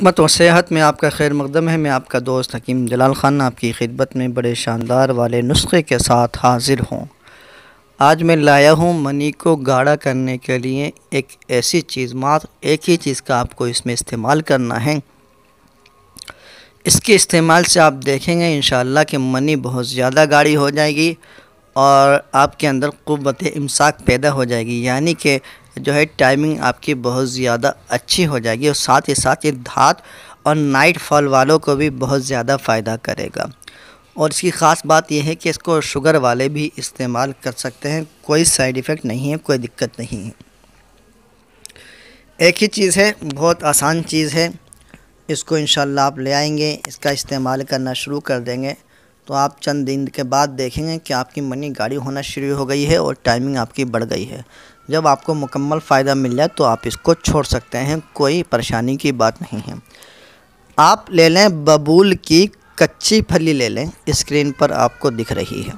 हमत व सेहत में आपका खैर मकदम है मैं आपका दोस्त हकीम जलाल खान आपकी खिदमत में बड़े शानदार वाले नुस्खे के साथ हाजिर हूँ आज मैं लाया हूँ मनी को गाढ़ा करने के लिए एक ऐसी चीज़ मात्र एक ही चीज़ का आपको इसमें इस्तेमाल करना है इसके इस्तेमाल से आप देखेंगे इन कि मनी बहुत ज़्यादा गाढ़ी हो जाएगी और आपके अंदर क़ुत इमसाक पैदा हो जाएगी यानी कि जो है टाइमिंग आपकी बहुत ज़्यादा अच्छी हो जाएगी और साथ ही साथ ये धात और नाइट फॉल वालों को भी बहुत ज़्यादा फ़ायदा करेगा और इसकी ख़ास बात यह है कि इसको शुगर वाले भी इस्तेमाल कर सकते हैं कोई साइड इफ़ेक्ट नहीं है कोई दिक्कत नहीं है एक ही चीज़ है बहुत आसान चीज़ है इसको इन आप ले आएंगे इसका इस्तेमाल करना शुरू कर देंगे तो आप चंद दिन के बाद देखेंगे कि आपकी मनी गाड़ी होना शुरू हो गई है और टाइमिंग आपकी बढ़ गई है जब आपको मुकम्मल फ़ायदा मिल जाए तो आप इसको छोड़ सकते हैं कोई परेशानी की बात नहीं है आप ले लें बबूल की कच्ची फली ले लें स्क्रीन पर आपको दिख रही है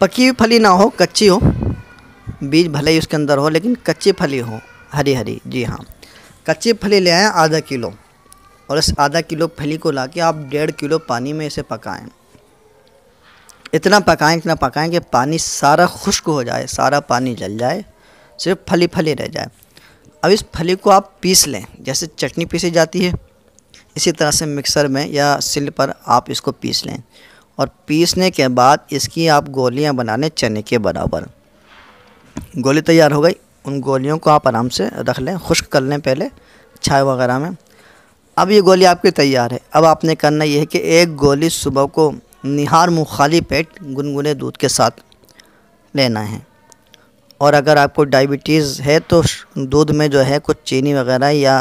पकी हुई फली ना हो कच्ची हो बीज भले ही उसके अंदर हो लेकिन कच्ची फली हो हरी हरी जी हाँ कच्ची फली ले आएँ आधा किलो और इस आधा किलो फली को ला के आप डेढ़ किलो पानी में इसे पकाएं इतना पकाएं इतना पकाएं कि पानी सारा खुश्क हो जाए सारा पानी जल जाए सिर्फ फली फली रह जाए अब इस फली को आप पीस लें जैसे चटनी पीसी जाती है इसी तरह से मिक्सर में या सिल पर आप इसको पीस लें और पीसने के बाद इसकी आप गोलियां बना लें चने के बराबर गोली तैयार हो गई उन गोलियों को आप आराम से रख लें खुश्क कर लें पहले छाय वगैरह में अब ये गोली आपकी तैयार है अब आपने करना यह है कि एक गोली सुबह को निहार मुँह खाली पेट गुनगुने दूध के साथ लेना है और अगर आपको डायबिटीज़ है तो दूध में जो है कुछ चीनी वगैरह या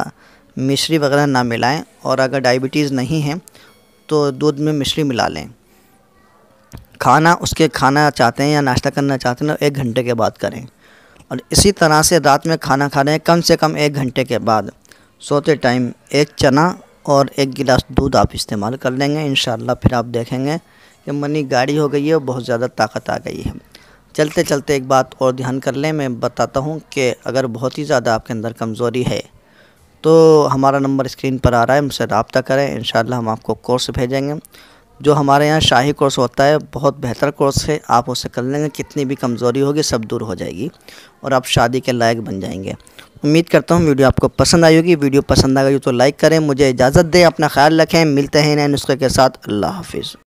मिश्री वगैरह ना मिलाएं और अगर डायबिटीज़ नहीं है तो दूध में मिश्री मिला लें खाना उसके खाना चाहते हैं या नाश्ता करना चाहते हैं तो एक घंटे के बाद करें और इसी तरह से रात में खाना खा रहे हैं कम से कम एक घंटे के बाद सोते टाइम एक चना और एक गिलास दूध आप इस्तेमाल कर लेंगे इन फिर आप देखेंगे कि मनी गाढ़ी हो गई है और बहुत ज़्यादा ताकत आ गई है चलते चलते एक बात और ध्यान कर लें मैं बताता हूँ कि अगर बहुत ही ज़्यादा आपके अंदर कमज़ोरी है तो हमारा नंबर स्क्रीन पर आ रहा है मुझसे रबता करें इन हम आपको कोर्स भेजेंगे जो हमारे यहाँ शाही कोर्स होता है बहुत बेहतर कोर्स है आप उसे कर लेंगे कितनी भी कमज़ोरी होगी सब दूर हो जाएगी और आप शादी के लायक बन जाएंगे उम्मीद करता हूँ वीडियो आपको पसंद आई होगी वीडियो पसंद आ गई तो लाइक करें मुझे इजाज़त दें अपना ख्याल रखें मिलते हैं नए नुस्खे के साथ अल्लाह हाफिज़